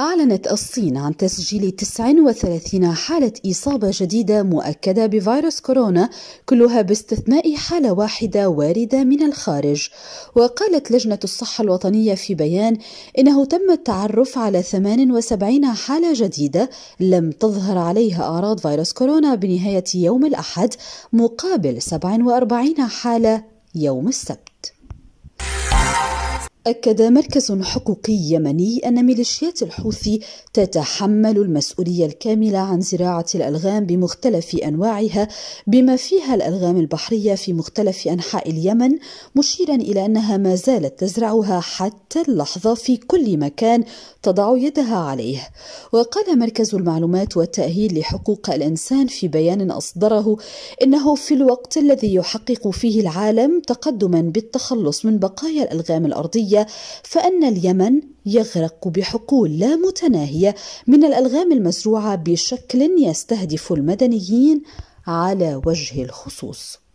أعلنت الصين عن تسجيل 39 حالة إصابة جديدة مؤكدة بفيروس كورونا كلها باستثناء حالة واحدة واردة من الخارج وقالت لجنة الصحة الوطنية في بيان إنه تم التعرف على 78 حالة جديدة لم تظهر عليها أعراض فيروس كورونا بنهاية يوم الأحد مقابل 47 حالة يوم السبت أكد مركز حقوقي يمني أن ميليشيات الحوثي تتحمل المسؤولية الكاملة عن زراعة الألغام بمختلف أنواعها بما فيها الألغام البحرية في مختلف أنحاء اليمن مشيرا إلى أنها ما زالت تزرعها حتى اللحظة في كل مكان تضع يدها عليه وقال مركز المعلومات والتأهيل لحقوق الإنسان في بيان أصدره إنه في الوقت الذي يحقق فيه العالم تقدما بالتخلص من بقايا الألغام الأرضية فأن اليمن يغرق بحقول لا متناهية من الألغام المزروعة بشكل يستهدف المدنيين على وجه الخصوص